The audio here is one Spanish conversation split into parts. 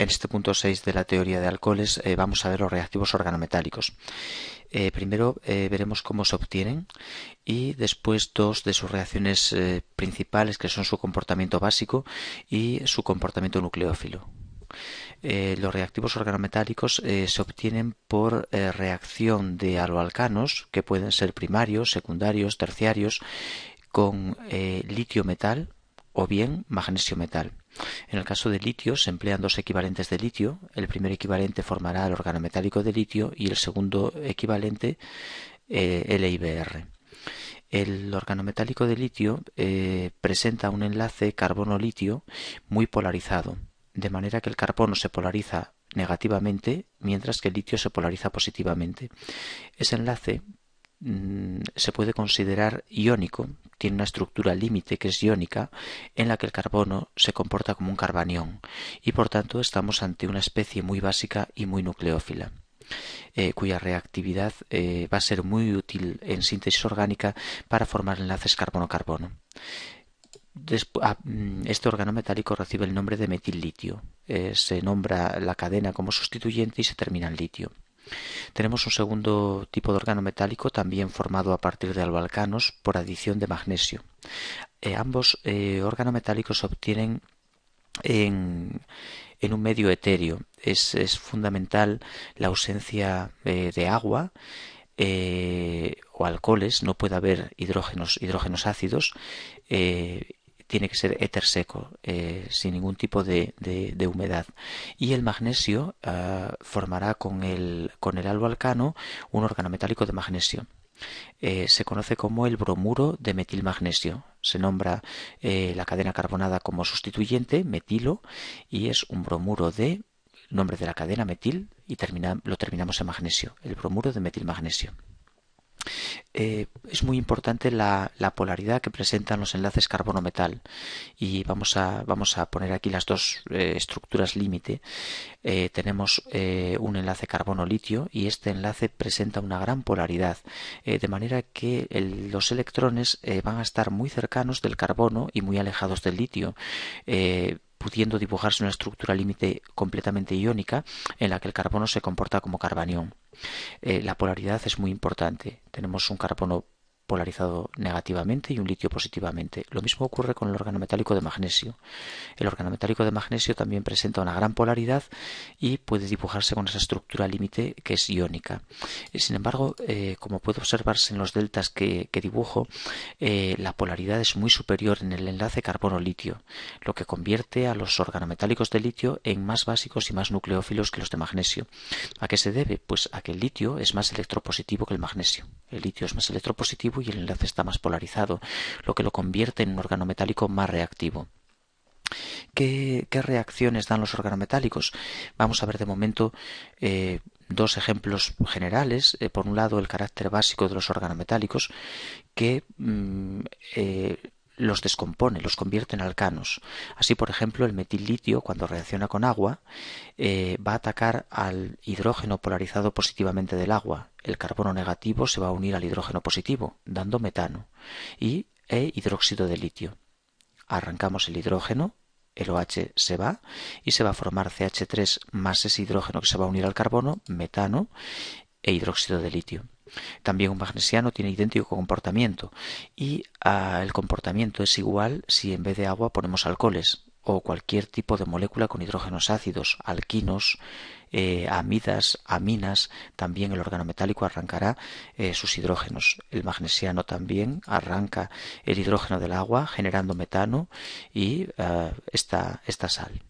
En este punto 6 de la teoría de alcoholes eh, vamos a ver los reactivos organometálicos. Eh, primero eh, veremos cómo se obtienen y después dos de sus reacciones principales que son su comportamiento básico y su comportamiento nucleófilo. los reactivos organometálicos se obtienen por reacción de aloalcanos que pueden ser primarios, secundarios, terciarios con litio metal o bien magnesio metal. En el caso de litio se emplean dos equivalentes de litio. El primer equivalente formará el órgano metálico de litio y el segundo equivalente LIBR. Eh, el e metálico de litio eh, presenta un enlace carbono-litio muy polarizado, de manera que el carbono se polariza negativamente mientras que el litio se polariza positivamente. Ese enlace Mm, se puede considerar iónico, tiene una estructura límite que es iónica, en la que el carbono se comporta como un carbanión, y por tanto estamos ante una especie muy básica y muy nucleófila. Eh, cuya reactividad eh, va a ser muy útil en síntesis orgánica para formar enlaces carbono-carbono. Ah, mm, este órgano metálico recibe el nombre de metil-litio. Eh, se nombra la cadena como sustituyente y se termina en litio. Tenemos un segundo tipo de órgano metálico también formado a partir de albalcanos por adición de magnesio. Eh, ambos eh, órganos metálicos se obtienen en, un medio etéreo. Es, fundamental la ausencia eh, de agua o alcoholes, no puede haber hidrógenos, ácidos tiene que ser éter seco, eh, sin ningún tipo de, humedad. Y el magnesio ah, formará con el, con el un órgano metálico de magnesio. Eh, se conoce como el bromuro de metilmagnesio. Se nombra eh, la cadena carbonada como sustituyente, metilo, y es un bromuro de nombre de la cadena metil y lo terminamos en magnesio, el bromuro de metilmagnesio. Eh, es muy importante la, polaridad que presentan los enlaces carbono-metal. Y vamos a, vamos a poner aquí las dos eh, estructuras límite. Eh, tenemos un enlace carbono-litio y este enlace presenta una gran polaridad, de manera que los electrones van a estar muy cercanos del carbono y muy alejados del litio pudiendo dibujarse una estructura límite completamente iónica en la que el carbono se comporta como carbanión. Eh, la polaridad es muy importante. Tenemos un carbono polarizado negativamente y un litio positivamente. Lo mismo ocurre con el organometálico de magnesio. El organometálico de magnesio también presenta una gran polaridad y puede dibujarse con esa estructura límite que es iónica. Eh, sin embargo, eh, como puede observarse en los deltas que, dibujo, eh, la polaridad es muy superior en el enlace carbono-litio, lo que convierte a los organometálicos de litio en más básicos y más nucleófilos que los de magnesio. ¿A qué se debe? Pues a que el litio es más electropositivo que el magnesio. El litio es más electropositivo y el enlace está más polarizado, lo que lo convierte en un órgano metálico más reactivo. ¿Qué, reacciones dan los organometálicos? Vamos a ver de momento eh, dos ejemplos generales. Eh, por un lado, el carácter básico de los organometálicos, que mm, eh, los descompone, los convierte en alcanos. Así, por ejemplo, el metil litio, cuando reacciona con agua, eh, va a atacar al hidrógeno polarizado positivamente del agua. El carbono negativo se va a unir al hidrógeno positivo, dando metano y e hidróxido de litio. Arrancamos el hidrógeno, el OH se va y se va a formar CH3 más ese hidrógeno que se va a unir al carbono, metano e hidróxido de litio. También un magnesiano tiene idéntico comportamiento y ah, el comportamiento es igual si en vez de agua ponemos alcoholes o cualquier tipo de molécula con hidrógenos ácidos, alquinos, eh, amidas, aminas, también el órgano metálico arrancará eh, sus hidrógenos. El magnesiano también arranca el hidrógeno del agua generando metano y ah, esta sal.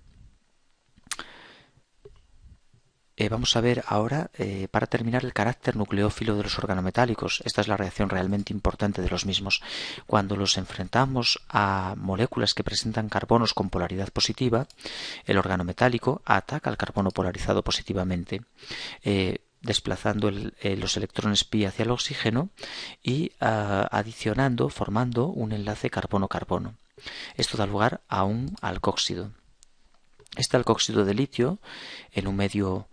Eh, vamos a ver ahora, eh, para terminar, el carácter nucleófilo de los organometálicos. Esta es la reacción realmente importante de los mismos. Cuando los enfrentamos a moléculas que presentan carbonos con polaridad positiva, el metálico ataca al carbono polarizado positivamente. Eh, desplazando los electrones pi hacia el oxígeno y ah, adicionando, formando un enlace carbono-carbono. Esto da lugar a un alcóxido. Este alcóxido de litio, en un medio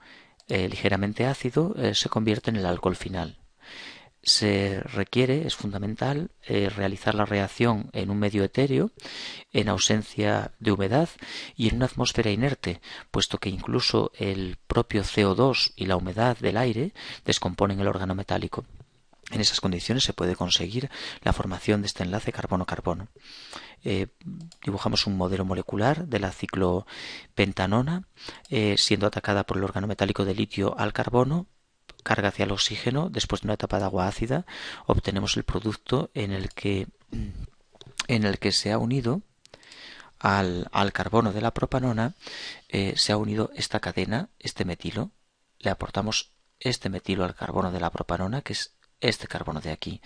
eh, ligeramente ácido, eh, se convierte en el alcohol final. Se requiere, es fundamental, eh, realizar la reacción en un medio etéreo, en ausencia de humedad y en una atmósfera inerte, puesto que incluso el propio CO2 y la humedad del aire descomponen el órgano metálico. En esas condiciones se puede conseguir la formación de este enlace carbono-carbono. Eh, dibujamos un modelo molecular de la ciclopentanona, eh, siendo atacada por el órgano metálico de litio al carbono, carga hacia el oxígeno, después de una etapa de agua ácida, obtenemos el producto en el que, mm, en el que se ha unido al, carbono de la propanona, eh, se ha unido esta cadena, este metilo, le aportamos este metilo al carbono de la propanona, que es este carbono de aquí.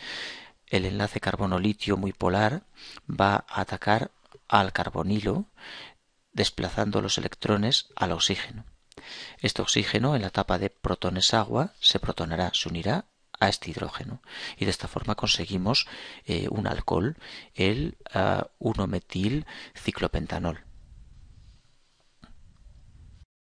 El enlace carbono-litio muy polar va a atacar al carbonilo desplazando los electrones al oxígeno. Este oxígeno en la etapa de protones agua se protonará, se unirá a este hidrógeno y de esta forma conseguimos eh, un alcohol, el 1-metil ah, ciclopentanol.